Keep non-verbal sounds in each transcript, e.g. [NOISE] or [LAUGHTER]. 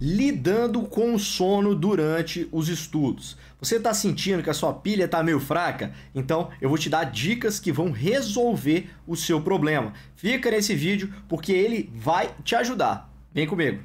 lidando com o sono durante os estudos. Você está sentindo que a sua pilha está meio fraca? Então eu vou te dar dicas que vão resolver o seu problema. Fica nesse vídeo porque ele vai te ajudar. Vem comigo.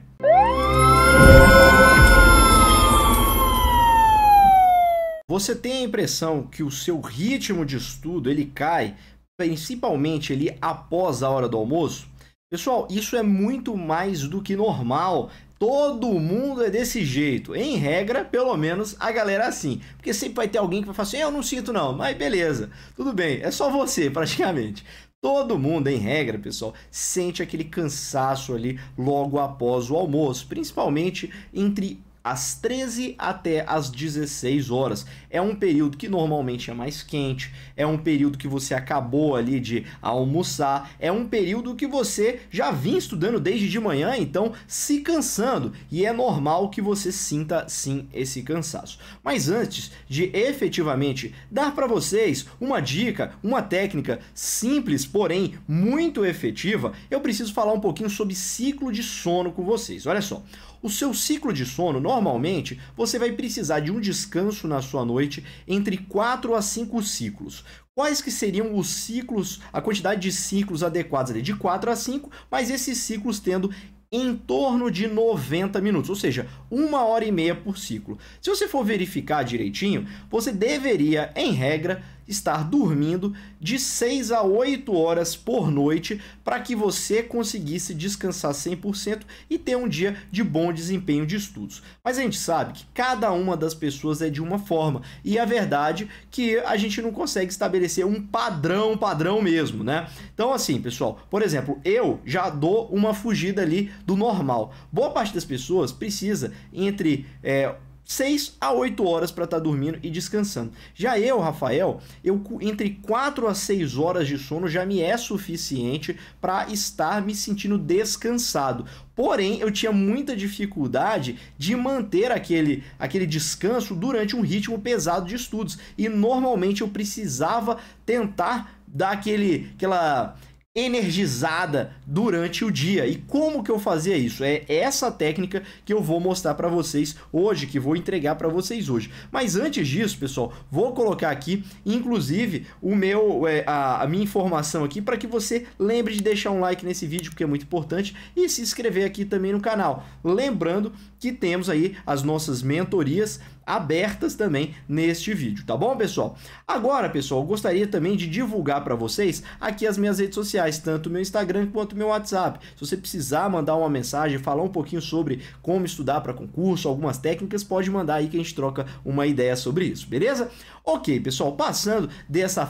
Você tem a impressão que o seu ritmo de estudo ele cai principalmente ali após a hora do almoço? Pessoal, isso é muito mais do que normal Todo mundo é desse jeito. Em regra, pelo menos a galera é assim. Porque sempre vai ter alguém que vai falar assim: ah, eu não sinto não, mas beleza, tudo bem, é só você [LAUGHS] praticamente. Todo mundo, em regra, pessoal, sente aquele cansaço ali logo após o almoço, principalmente entre às 13 até às 16 horas. É um período que normalmente é mais quente, é um período que você acabou ali de almoçar, é um período que você já vinha estudando desde de manhã, então se cansando, e é normal que você sinta sim esse cansaço. Mas antes de efetivamente dar para vocês uma dica, uma técnica simples, porém muito efetiva, eu preciso falar um pouquinho sobre ciclo de sono com vocês. Olha só. O seu ciclo de sono, normalmente, você vai precisar de um descanso na sua noite entre 4 a 5 ciclos. Quais que seriam os ciclos, a quantidade de ciclos adequados ali? De 4 a 5, mas esses ciclos tendo em torno de 90 minutos, ou seja, uma hora e meia por ciclo. Se você for verificar direitinho, você deveria, em regra, estar dormindo de 6 a 8 horas por noite para que você conseguisse descansar 100% e ter um dia de bom desempenho de estudos. Mas a gente sabe que cada uma das pessoas é de uma forma e a verdade é que a gente não consegue estabelecer um padrão, padrão mesmo, né? Então assim, pessoal, por exemplo, eu já dou uma fugida ali do normal. Boa parte das pessoas precisa entre é, 6 a 8 horas para estar tá dormindo e descansando. Já eu, Rafael, eu entre 4 a 6 horas de sono já me é suficiente para estar me sentindo descansado. Porém, eu tinha muita dificuldade de manter aquele, aquele descanso durante um ritmo pesado de estudos. E normalmente eu precisava tentar dar aquele, aquela, energizada durante o dia. E como que eu fazia isso? É essa técnica que eu vou mostrar para vocês hoje, que vou entregar para vocês hoje. Mas antes disso, pessoal, vou colocar aqui, inclusive, o meu, é, a, a, minha informação aqui para que você lembre de deixar um like nesse vídeo, porque é muito importante, e se inscrever aqui também no canal. Lembrando que temos aí as nossas mentorias abertas também neste vídeo, tá bom, pessoal? Agora, pessoal, gostaria também de divulgar para vocês aqui as minhas redes sociais, tanto meu Instagram quanto meu WhatsApp. Se você precisar mandar uma mensagem, falar um pouquinho sobre como estudar para concurso, algumas técnicas, pode mandar aí que a gente troca uma ideia sobre isso, beleza? Ok, pessoal, passando dessa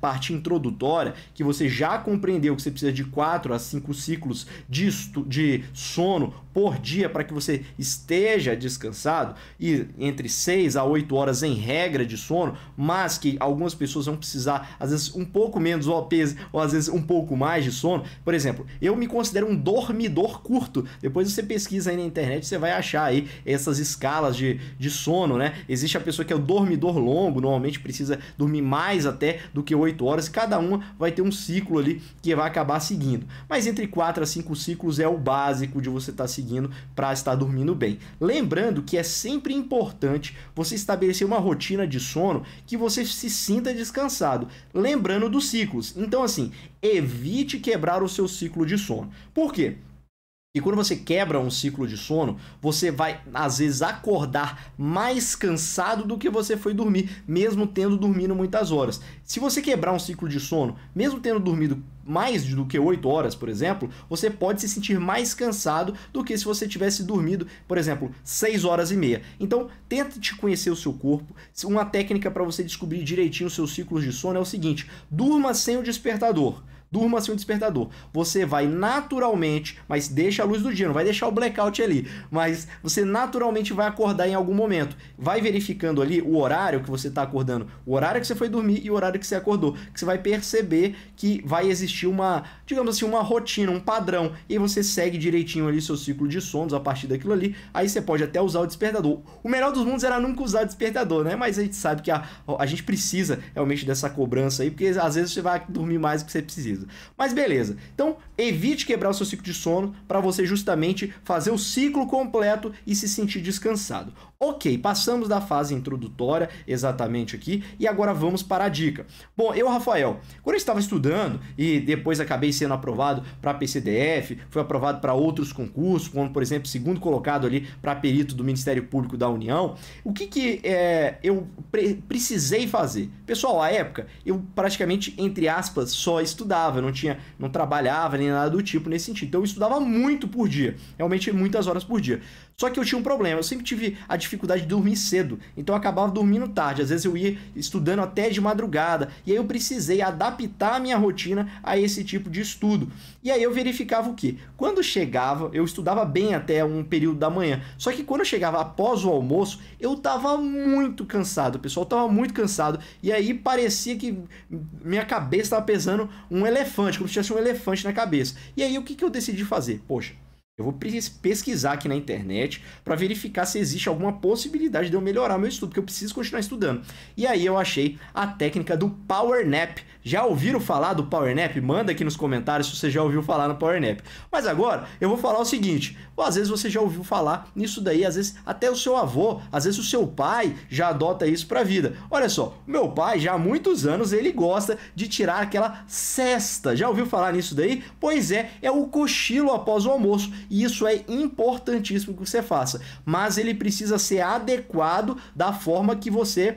parte introdutória, que você já compreendeu que você precisa de 4 a 5 ciclos de, de sono por dia para que você esteja descansado e entre 6 a 8 horas em regra de sono, mas que algumas pessoas vão precisar às vezes um pouco menos ou, ou às vezes um pouco mais de sono. Por exemplo, eu me considero um dormidor curto. Depois você pesquisa aí na internet, você vai achar aí essas escalas de, de sono, né? Existe a pessoa que é o dormidor longo, normalmente precisa dormir mais até do que 8 horas, e cada uma vai ter um ciclo ali que vai acabar seguindo. Mas entre 4 a 5 ciclos é o básico de você estar tá seguindo seguindo para estar dormindo bem. Lembrando que é sempre importante você estabelecer uma rotina de sono que você se sinta descansado, lembrando dos ciclos. Então, assim, evite quebrar o seu ciclo de sono. Por quê? E quando você quebra um ciclo de sono, você vai às vezes acordar mais cansado do que você foi dormir, mesmo tendo dormido muitas horas. Se você quebrar um ciclo de sono, mesmo tendo dormido mais do que 8 horas, por exemplo, você pode se sentir mais cansado do que se você tivesse dormido, por exemplo, 6 horas e meia. Então, tente conhecer o seu corpo. Uma técnica para você descobrir direitinho os seus ciclos de sono é o seguinte: durma sem o despertador durma sem um despertador. Você vai naturalmente, mas deixa a luz do dia, não vai deixar o blackout ali, mas você naturalmente vai acordar em algum momento. Vai verificando ali o horário que você está acordando, o horário que você foi dormir e o horário que você acordou, que você vai perceber que vai existir uma, digamos assim, uma rotina, um padrão, e você segue direitinho ali seu ciclo de sonos a partir daquilo ali. Aí você pode até usar o despertador. O melhor dos mundos era nunca usar o despertador, né? Mas a gente sabe que a, a gente precisa realmente dessa cobrança aí, porque às vezes você vai dormir mais do que você precisa. Mas beleza. Então, evite quebrar o seu ciclo de sono para você justamente fazer o ciclo completo e se sentir descansado. Ok, passamos da fase introdutória exatamente aqui e agora vamos para a dica. Bom, eu, Rafael, quando eu estava estudando e depois acabei sendo aprovado para PCDF, fui aprovado para outros concursos, como por exemplo, segundo colocado ali para perito do Ministério Público da União, o que, que é, eu pre precisei fazer? Pessoal, à época eu praticamente, entre aspas, só estudava estudava, eu não tinha, não trabalhava nem nada do tipo nesse sentido. Então eu estudava muito por dia, realmente muitas horas por dia. Só que eu tinha um problema, eu sempre tive a dificuldade de dormir cedo, então eu acabava dormindo tarde, às vezes eu ia estudando até de madrugada, e aí eu precisei adaptar a minha rotina a esse tipo de estudo. E aí eu verificava o que? Quando chegava, eu estudava bem até um período da manhã, só que quando eu chegava após o almoço, eu tava muito cansado, o pessoal tava muito cansado, e aí parecia que minha cabeça estava pesando um elefante elefante, como se tivesse um elefante na cabeça. E aí o que, que eu decidi fazer? Poxa, eu vou pesquisar aqui na internet para verificar se existe alguma possibilidade de eu melhorar meu estudo, porque eu preciso continuar estudando. E aí eu achei a técnica do Power Nap. Já ouviram falar do Power Nap? Manda aqui nos comentários se você já ouviu falar no Power Nap. Mas agora eu vou falar o seguinte: às vezes você já ouviu falar nisso daí, às vezes até o seu avô, às vezes o seu pai já adota isso para a vida. Olha só, meu pai já há muitos anos ele gosta de tirar aquela cesta. Já ouviu falar nisso daí? Pois é, é o cochilo após o almoço e isso é importantíssimo que você faça. Mas ele precisa ser adequado da forma que você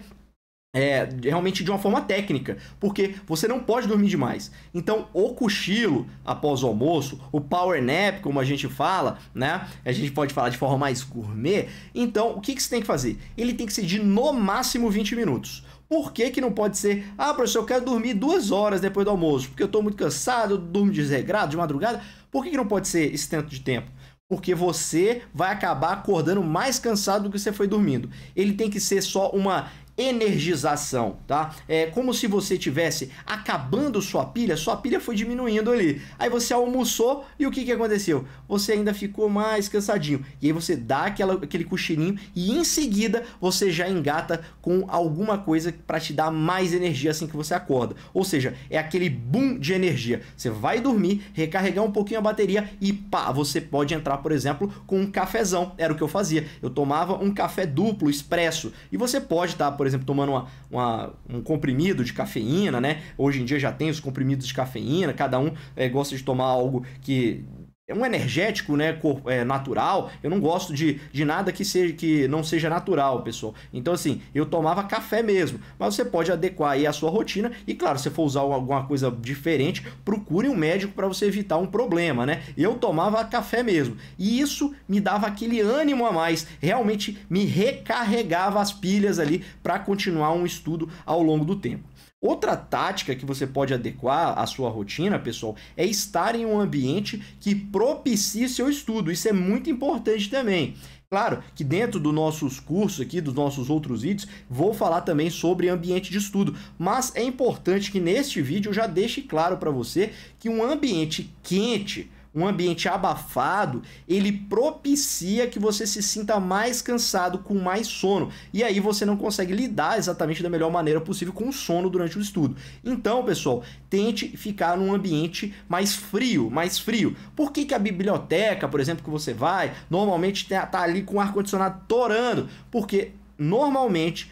é, realmente de uma forma técnica, porque você não pode dormir demais. Então, o cochilo após o almoço, o power nap, como a gente fala, né? A gente pode falar de forma mais gourmet. Então, o que, que você tem que fazer? Ele tem que ser de no máximo 20 minutos. Por que, que não pode ser? Ah, professor, eu quero dormir duas horas depois do almoço, porque eu estou muito cansado, eu durmo desregrado de madrugada. Por que, que não pode ser esse tanto de tempo? porque você vai acabar acordando mais cansado do que você foi dormindo. Ele tem que ser só uma energização, tá? É como se você tivesse acabando sua pilha, sua pilha foi diminuindo ali. Aí você almoçou e o que, que aconteceu? Você ainda ficou mais cansadinho. E aí você dá aquela, aquele cochilinho e em seguida você já engata com alguma coisa para te dar mais energia assim que você acorda. Ou seja, é aquele boom de energia. Você vai dormir, recarregar um pouquinho a bateria e pá, você pode entrar, por exemplo, com um cafezão. Era o que eu fazia. Eu tomava um café duplo, expresso. E você pode, tá? Por exemplo, tomando uma, uma, um comprimido de cafeína, né? Hoje em dia já tem os comprimidos de cafeína, cada um é, gosta de tomar algo que é um energético né, é, natural. Eu não gosto de, de nada que, seja, que não seja natural, pessoal. Então, assim, eu tomava café mesmo. Mas você pode adequar aí a sua rotina. E, claro, se for usar alguma coisa diferente, procure um médico para você evitar um problema, né? Eu tomava café mesmo. E isso me dava aquele ânimo a mais. Realmente me recarregava as pilhas ali para continuar um estudo ao longo do tempo. Outra tática que você pode adequar à sua rotina, pessoal, é estar em um ambiente que propicie seu estudo. Isso é muito importante também. Claro que dentro dos nossos cursos aqui, dos nossos outros vídeos, vou falar também sobre ambiente de estudo, mas é importante que neste vídeo eu já deixe claro para você que um ambiente quente um ambiente abafado, ele propicia que você se sinta mais cansado, com mais sono. E aí você não consegue lidar exatamente da melhor maneira possível com o sono durante o estudo. Então, pessoal, tente ficar num ambiente mais frio, mais frio. Por que, que a biblioteca, por exemplo, que você vai, normalmente tá ali com o ar-condicionado torando? Porque normalmente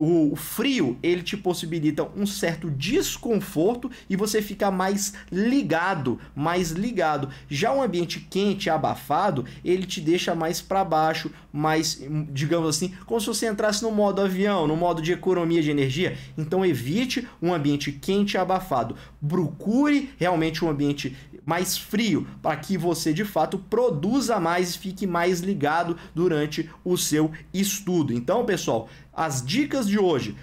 o frio ele te possibilita um certo desconforto e você fica mais ligado, mais ligado. Já um ambiente quente, abafado, ele te deixa mais para baixo, mais, digamos assim, como se você entrasse no modo avião, no modo de economia de energia. Então evite um ambiente quente e abafado. Procure realmente um ambiente mais frio para que você de fato produza mais e fique mais ligado durante o seu estudo. Então, pessoal, as dicas de hoje.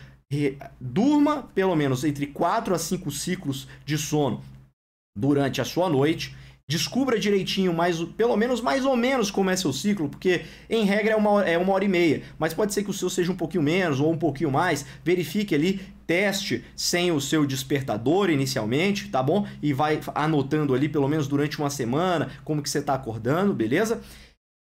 Durma pelo menos entre 4 a 5 ciclos de sono durante a sua noite. Descubra direitinho, mais, pelo menos mais ou menos como é seu ciclo, porque em regra é uma, é uma hora e meia, mas pode ser que o seu seja um pouquinho menos ou um pouquinho mais. Verifique ali, teste sem o seu despertador inicialmente, tá bom? E vai anotando ali pelo menos durante uma semana como que você está acordando, beleza?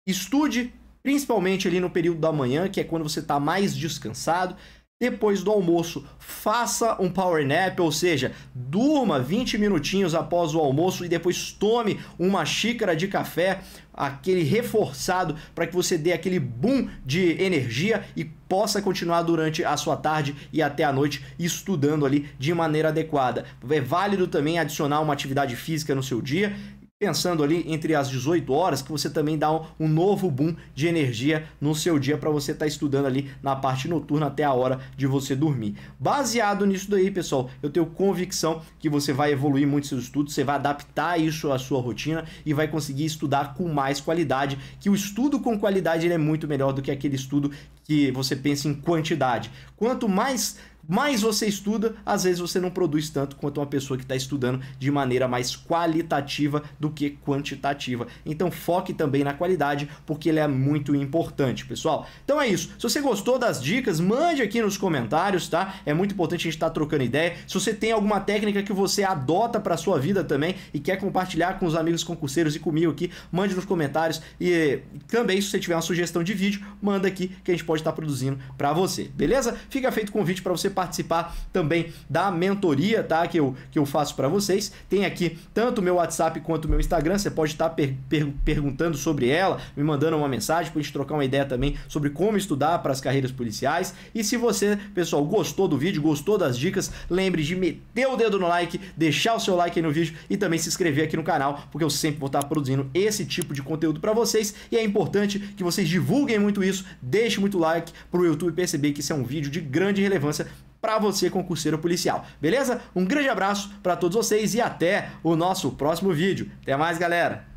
Estude principalmente ali no período da manhã, que é quando você está mais descansado. Depois do almoço, faça um power nap, ou seja, durma 20 minutinhos após o almoço e depois tome uma xícara de café, aquele reforçado, para que você dê aquele boom de energia e possa continuar durante a sua tarde e até a noite estudando ali de maneira adequada. É válido também adicionar uma atividade física no seu dia pensando ali entre as 18 horas, que você também dá um, um novo boom de energia no seu dia para você estar tá estudando ali na parte noturna até a hora de você dormir. Baseado nisso daí, pessoal, eu tenho convicção que você vai evoluir muito seus estudos, você vai adaptar isso à sua rotina e vai conseguir estudar com mais qualidade, que o estudo com qualidade ele é muito melhor do que aquele estudo que você pensa em quantidade. Quanto mais mais você estuda, às vezes você não produz tanto quanto uma pessoa que está estudando de maneira mais qualitativa do que quantitativa. Então foque também na qualidade, porque ele é muito importante, pessoal. Então é isso. Se você gostou das dicas, mande aqui nos comentários, tá? É muito importante a gente estar tá trocando ideia. Se você tem alguma técnica que você adota para sua vida também e quer compartilhar com os amigos concurseiros e comigo aqui, mande nos comentários e também se você tiver uma sugestão de vídeo, manda aqui que a gente pode estar tá produzindo para você. Beleza? Fica feito o convite para você participar também da mentoria, tá? Que eu, que eu faço para vocês. Tem aqui tanto o meu WhatsApp quanto o meu Instagram. Você pode estar tá per per perguntando sobre ela, me mandando uma mensagem para a gente trocar uma ideia também sobre como estudar para as carreiras policiais. E se você, pessoal, gostou do vídeo, gostou das dicas, lembre de meter o dedo no like, deixar o seu like aí no vídeo e também se inscrever aqui no canal, porque eu sempre vou estar tá produzindo esse tipo de conteúdo para vocês. E é importante que vocês divulguem muito isso, deixe muito like para o YouTube perceber que isso é um vídeo de grande relevância para você concurseiro policial. Beleza? Um grande abraço para todos vocês e até o nosso próximo vídeo. Até mais, galera.